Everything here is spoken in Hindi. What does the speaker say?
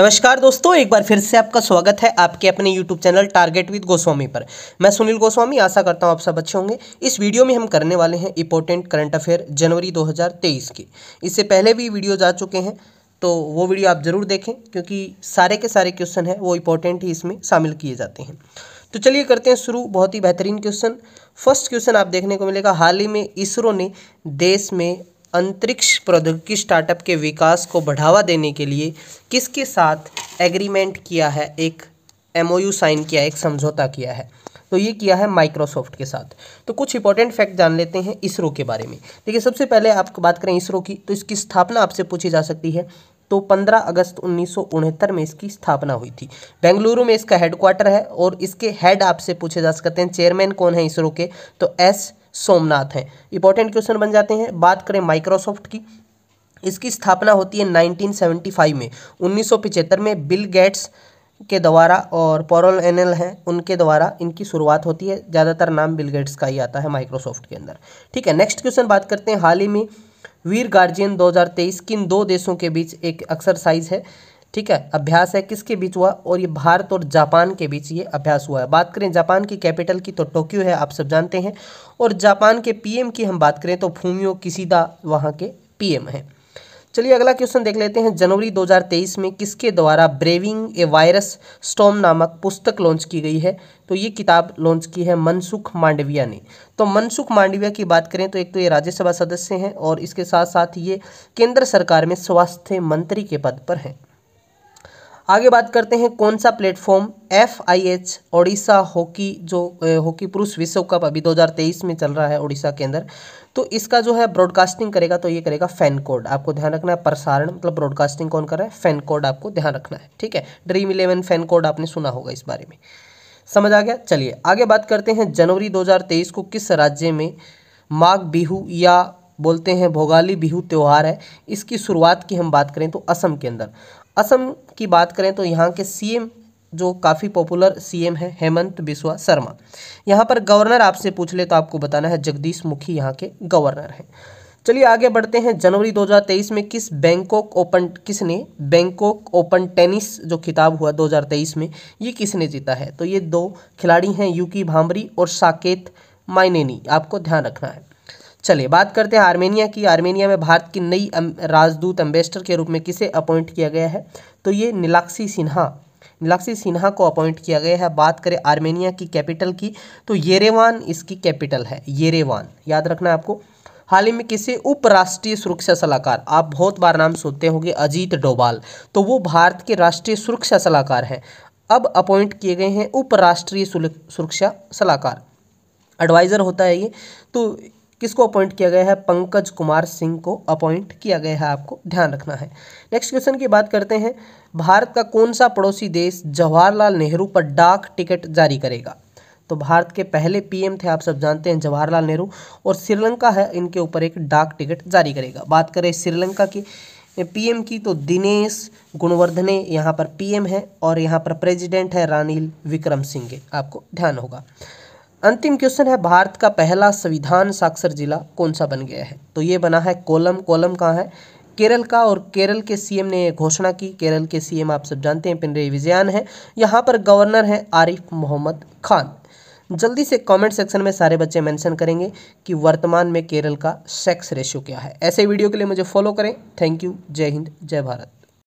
नमस्कार दोस्तों एक बार फिर से आपका स्वागत है आपके अपने YouTube channel target with Goswami पर मैं सुनील गोस्वामी आशा करता हूं आप सब अच्छे होंगे इस वीडियो में हम करने वाले हैं इंपॉर्टेंट करंट अफेयर जनवरी 2023 के इससे पहले भी वीडियो जा चुके हैं तो वो वीडियो आप ज़रूर देखें क्योंकि सारे के सारे क्वेश्चन हैं वो इंपॉर्टेंट ही इसमें शामिल किए जाते हैं तो चलिए करते हैं शुरू बहुत ही बेहतरीन क्वेश्चन फर्स्ट क्वेश्चन आप देखने को मिलेगा हाल ही में इसरो ने देश में अंतरिक्ष प्रौद्योगिकी स्टार्टअप के विकास को बढ़ावा देने के लिए किसके साथ एग्रीमेंट किया है एक एम साइन किया है एक समझौता किया है तो ये किया है माइक्रोसॉफ्ट के साथ तो कुछ इंपॉर्टेंट फैक्ट जान लेते हैं इसरो के बारे में देखिए सबसे पहले आप बात करें इसरो की तो इसकी स्थापना आपसे पूछी जा सकती है तो 15 अगस्त उन्नीस में इसकी स्थापना हुई थी बेंगलुरु में इसका हेडक्वार्टर है और इसके हेड आपसे पूछे जा सकते हैं चेयरमैन कौन है इसरो के तो एस सोमनाथ हैं इंपॉर्टेंट क्वेश्चन बन जाते हैं बात करें माइक्रोसॉफ्ट की इसकी स्थापना होती है 1975 में उन्नीस में बिल गेट्स के द्वारा और पॉरल एनल हैं उनके द्वारा इनकी शुरुआत होती है ज़्यादातर नाम बिल गेट्स का ही आता है माइक्रोसॉफ्ट के अंदर ठीक है नेक्स्ट क्वेश्चन बात करते हैं हाल ही में वीर गार्जियन 2023 किन दो देशों के बीच एक एक्सरसाइज है ठीक है अभ्यास है किसके बीच हुआ और ये भारत और जापान के बीच ये अभ्यास हुआ है बात करें जापान की कैपिटल की तो टोक्यो है आप सब जानते हैं और जापान के पीएम की हम बात करें तो फूमियो किसीदा वहाँ के पीएम हैं चलिए अगला क्वेश्चन देख लेते हैं जनवरी 2023 में किसके द्वारा ब्रेविंग ए वायरस स्टॉम नामक पुस्तक लॉन्च की गई है तो ये किताब लॉन्च की है मनसुख मांडविया ने तो मनसुख मांडविया की बात करें तो एक तो ये राज्यसभा सदस्य हैं और इसके साथ साथ ये केंद्र सरकार में स्वास्थ्य मंत्री के पद पर हैं आगे बात करते हैं कौन सा platform F I H Odisha hockey जो हॉकी पुरुष विश्व कप अभी 2023 में चल रहा है ओडिशा के अंदर तो इसका जो है ब्रॉडकास्टिंग करेगा तो ये करेगा फैन कोड आपको ध्यान रखना है प्रसारण मतलब ब्रॉडकास्टिंग कौन कर रहा है फैन कोड आपको ध्यान रखना है ठीक है ड्रीम इलेवन फैन कोड आपने सुना होगा इस बारे में समझ आ गया चलिए आगे बात करते हैं जनवरी दो को किस राज्य में माघ बिहू या बोलते हैं भोगाली बिहू त्यौहार है इसकी शुरुआत की हम बात करें तो असम के अंदर असम की बात करें तो यहाँ के सी जो काफ़ी पॉपुलर सीएम है हेमंत बिस्वा शर्मा यहाँ पर गवर्नर आपसे पूछ ले तो आपको बताना है जगदीश मुखी यहाँ के गवर्नर हैं चलिए आगे बढ़ते हैं जनवरी 2023 में किस बैंकॉक ओपन किसने बैंकॉक ओपन टेनिस जो खिताब हुआ 2023 में ये किसने जीता है तो ये दो खिलाड़ी हैं यूकी भामरी और साकेत माइनेनी आपको ध्यान रखना है चलिए बात करते हैं आर्मेनिया की आर्मेनिया में भारत की नई राजदूत एम्बेसडर के रूप में किसे अपॉइंट किया गया है तो ये नीलाक्षी सिन्हा नीलाक्षी सिन्हा को अपॉइंट किया गया है बात करें आर्मेनिया की कैपिटल की तो येरेवान इसकी कैपिटल है येरेवान याद रखना है आपको हाल ही में किसे उपराष्ट्रीय सुरक्षा सलाहकार आप बहुत बार नाम सुनते होंगे अजीत डोभाल तो वो भारत के राष्ट्रीय सुरक्षा सलाहकार हैं अब अपॉइंट किए गए हैं उपराष्ट्रीय सुरक्षा सलाहकार एडवाइज़र होता है ये तो किसको अपॉइंट किया गया है पंकज कुमार सिंह को अपॉइंट किया गया है आपको ध्यान रखना है नेक्स्ट क्वेश्चन की बात करते हैं भारत का कौन सा पड़ोसी देश जवाहरलाल नेहरू पर डाक टिकट जारी करेगा तो भारत के पहले पीएम थे आप सब जानते हैं जवाहरलाल नेहरू और श्रीलंका है इनके ऊपर एक डाक टिकट जारी करेगा बात करें श्रीलंका की पीएम की तो दिनेश गुणवर्धने यहाँ पर पीएम है और यहाँ पर प्रेसिडेंट है रानिल विक्रम सिंह आपको ध्यान होगा अंतिम क्वेश्चन है भारत का पहला संविधान साक्षर जिला कौन सा बन गया है तो ये बना है कोलम कोलम कहाँ है केरल का और केरल के सीएम ने घोषणा की केरल के सीएम आप सब जानते हैं पिनरे विजयान है यहाँ पर गवर्नर है आरिफ मोहम्मद खान जल्दी से कमेंट सेक्शन में सारे बच्चे मेंशन करेंगे कि वर्तमान में केरल का सेक्स रेशियो क्या है ऐसे वीडियो के लिए मुझे फॉलो करें थैंक यू जय हिंद जय भारत